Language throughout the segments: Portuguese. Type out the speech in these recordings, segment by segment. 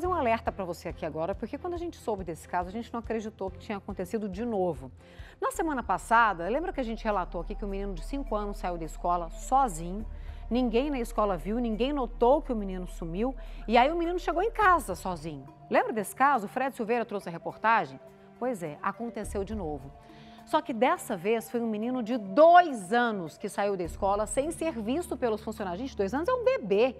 trazer um alerta para você aqui agora, porque quando a gente soube desse caso, a gente não acreditou que tinha acontecido de novo. Na semana passada, lembra que a gente relatou aqui que o menino de 5 anos saiu da escola sozinho? Ninguém na escola viu, ninguém notou que o menino sumiu. E aí o menino chegou em casa sozinho. Lembra desse caso? O Fred Silveira trouxe a reportagem? Pois é, aconteceu de novo. Só que dessa vez foi um menino de dois anos que saiu da escola sem ser visto pelos funcionários. Gente, dois anos é um bebê.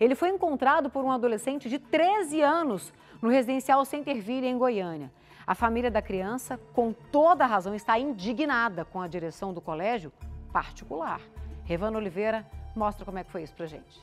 Ele foi encontrado por um adolescente de 13 anos no residencial Center em Goiânia. A família da criança, com toda a razão, está indignada com a direção do colégio particular. Revana Oliveira mostra como é que foi isso pra gente.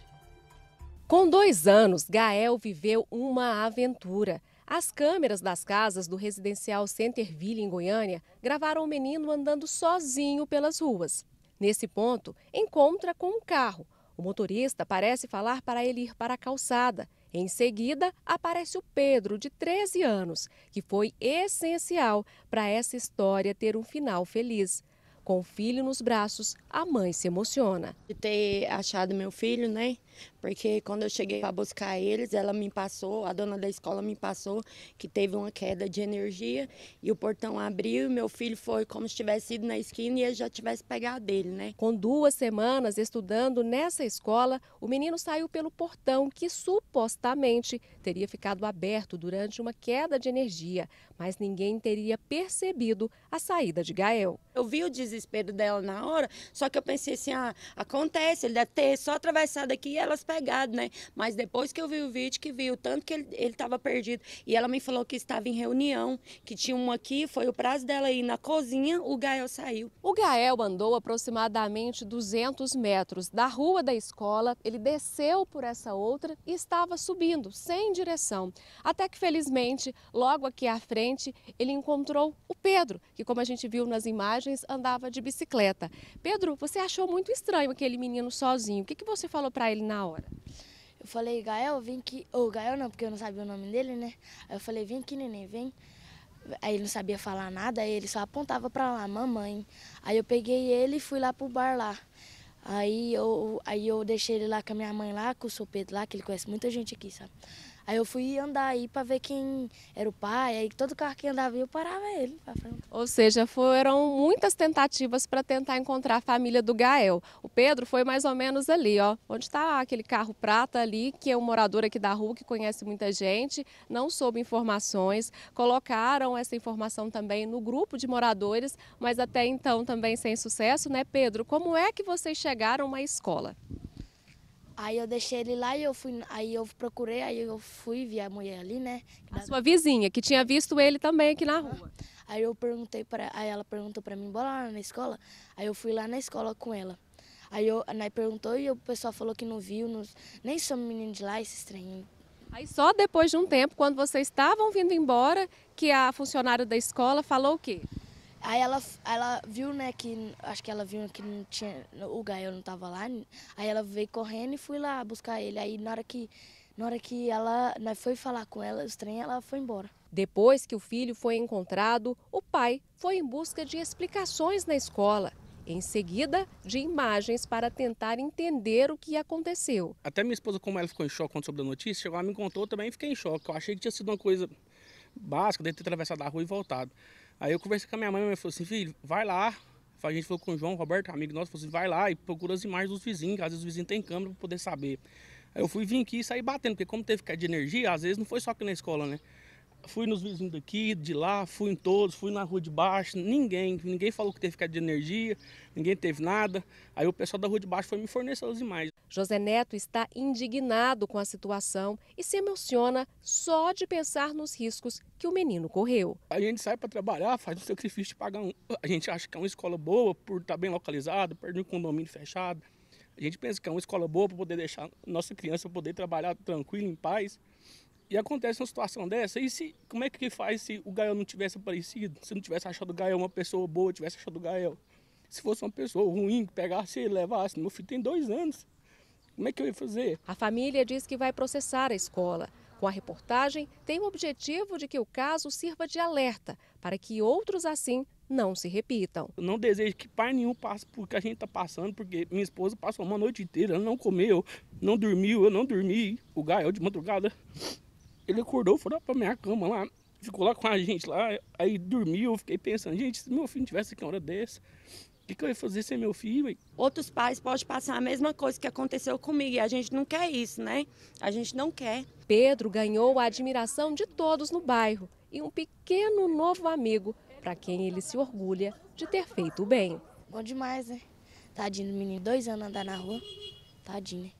Com dois anos, Gael viveu uma aventura. As câmeras das casas do residencial Centerville, em Goiânia, gravaram o menino andando sozinho pelas ruas. Nesse ponto, encontra com um carro, o motorista parece falar para ele ir para a calçada. Em seguida, aparece o Pedro, de 13 anos, que foi essencial para essa história ter um final feliz. Com o filho nos braços, a mãe se emociona. De ter achado meu filho, né? Porque quando eu cheguei para buscar eles, ela me passou, a dona da escola me passou que teve uma queda de energia e o portão abriu e meu filho foi como se tivesse ido na esquina e ele já tivesse pegado dele, né? Com duas semanas estudando nessa escola, o menino saiu pelo portão que supostamente teria ficado aberto durante uma queda de energia, mas ninguém teria percebido a saída de Gael. Eu vi o desespero desespero dela na hora. Só que eu pensei assim, ah, acontece, ele deve ter só atravessado aqui e elas pegado, né? Mas depois que eu vi o vídeo, que vi o tanto que ele estava perdido. E ela me falou que estava em reunião, que tinha um aqui, foi o prazo dela ir na cozinha, o Gael saiu. O Gael andou aproximadamente 200 metros da rua da escola, ele desceu por essa outra e estava subindo, sem direção. Até que, felizmente, logo aqui à frente, ele encontrou o Pedro, que, como a gente viu nas imagens, andava de bicicleta. Pedro, você achou muito estranho aquele menino sozinho. O que, que você falou para ele na hora? Eu falei, Gael, vem que. Ou oh, Gael não, porque eu não sabia o nome dele, né? Aí eu falei, vem aqui, neném, vem. Aí ele não sabia falar nada, aí ele só apontava para lá, mamãe. Aí eu peguei ele e fui lá pro bar lá. Aí eu, aí eu deixei ele lá com a minha mãe lá, com o seu Pedro lá, que ele conhece muita gente aqui, sabe? Aí eu fui andar aí para ver quem era o pai, aí todo carro que andava eu parava ele Ou seja, foram muitas tentativas para tentar encontrar a família do Gael. O Pedro foi mais ou menos ali, ó, onde está aquele carro prata ali, que é um morador aqui da rua que conhece muita gente, não soube informações, colocaram essa informação também no grupo de moradores, mas até então também sem sucesso, né, Pedro? Como é que vocês chegaram à escola? Aí eu deixei ele lá e eu fui, aí eu procurei, aí eu fui ver a mulher ali, né? A sua vizinha, que tinha visto ele também aqui na rua. Aí eu perguntei para, aí ela perguntou para mim, bora lá na escola? Aí eu fui lá na escola com ela. Aí eu, aí né, perguntou e o pessoal falou que não viu, não, nem sou menino de lá, esse estranho. Aí só depois de um tempo, quando vocês estavam vindo embora, que a funcionária da escola falou o quê? Aí ela, ela viu, né, que acho que ela viu que não tinha, o Gael não tava lá. Aí ela veio correndo e fui lá buscar ele. Aí na hora que, na hora que ela né, foi falar com ela, os trem, ela foi embora. Depois que o filho foi encontrado, o pai foi em busca de explicações na escola. Em seguida, de imagens para tentar entender o que aconteceu. Até minha esposa, como ela ficou em choque quando soube da notícia, chegou lá, me contou, também fiquei em choque. Eu achei que tinha sido uma coisa básica, de ter atravessado a rua e voltado. Aí eu conversei com a minha mãe, minha mãe falou assim, filho, vai lá. A gente falou com o João Roberto, amigo nosso, falou assim, vai lá e procura as imagens dos vizinhos, que às vezes os vizinhos têm câmera para poder saber. Aí eu fui vir aqui e saí batendo, porque como teve queda de energia, às vezes não foi só aqui na escola, né? fui nos vizinhos daqui, de lá, fui em todos, fui na rua de baixo, ninguém, ninguém falou que teve ficado de energia, ninguém teve nada. Aí o pessoal da rua de baixo foi me fornecer as imagens. José Neto está indignado com a situação e se emociona só de pensar nos riscos que o menino correu. A gente sai para trabalhar, faz o sacrifício de pagar um. A gente acha que é uma escola boa por estar tá bem localizada, perto de um condomínio fechado. A gente pensa que é uma escola boa para poder deixar nossa criança poder trabalhar tranquilo, em paz. E acontece uma situação dessa, e se, como é que faz se o Gael não tivesse aparecido? Se não tivesse achado o Gael uma pessoa boa, tivesse achado o Gael? Se fosse uma pessoa ruim, que pegasse e levasse, meu filho tem dois anos, como é que eu ia fazer? A família diz que vai processar a escola. Com a reportagem, tem o objetivo de que o caso sirva de alerta para que outros assim não se repitam. Eu não desejo que pai nenhum passe por que a gente está passando, porque minha esposa passou uma noite inteira, ela não comeu, não dormiu, eu não dormi, o Gael de madrugada ele acordou, foi lá pra minha cama lá, ficou lá com a gente lá, aí dormiu, eu fiquei pensando, gente, se meu filho tivesse aqui uma hora dessa, o que, que eu ia fazer sem meu filho? Outros pais podem passar a mesma coisa que aconteceu comigo e a gente não quer isso, né? A gente não quer. Pedro ganhou a admiração de todos no bairro e um pequeno novo amigo para quem ele se orgulha de ter feito o bem. Bom demais, né? Tadinho, menino, dois anos andar na rua. Tadinho,